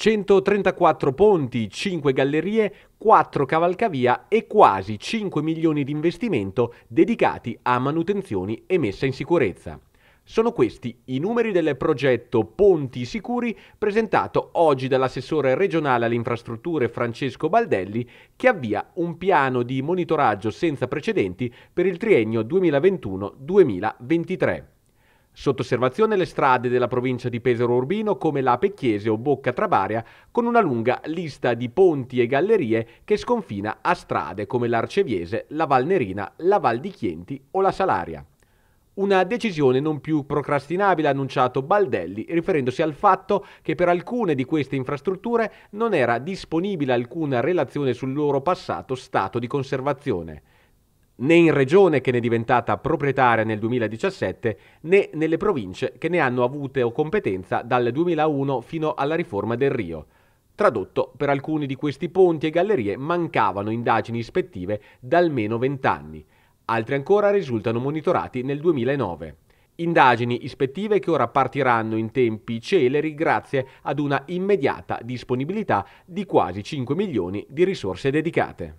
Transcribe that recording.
134 ponti, 5 gallerie, 4 cavalcavia e quasi 5 milioni di investimento dedicati a manutenzioni e messa in sicurezza. Sono questi i numeri del progetto Ponti Sicuri presentato oggi dall'assessore regionale alle infrastrutture Francesco Baldelli che avvia un piano di monitoraggio senza precedenti per il triennio 2021-2023. Sotto osservazione le strade della provincia di Pesaro Urbino come la Pecchiese o Bocca Trabaria con una lunga lista di ponti e gallerie che sconfina a strade come l'Arceviese, la Valnerina, la Val di Chienti o la Salaria. Una decisione non più procrastinabile ha annunciato Baldelli riferendosi al fatto che per alcune di queste infrastrutture non era disponibile alcuna relazione sul loro passato stato di conservazione né in regione che ne è diventata proprietaria nel 2017, né nelle province che ne hanno avute o competenza dal 2001 fino alla riforma del Rio. Tradotto, per alcuni di questi ponti e gallerie mancavano indagini ispettive da almeno 20 anni, altri ancora risultano monitorati nel 2009. Indagini ispettive che ora partiranno in tempi celeri grazie ad una immediata disponibilità di quasi 5 milioni di risorse dedicate.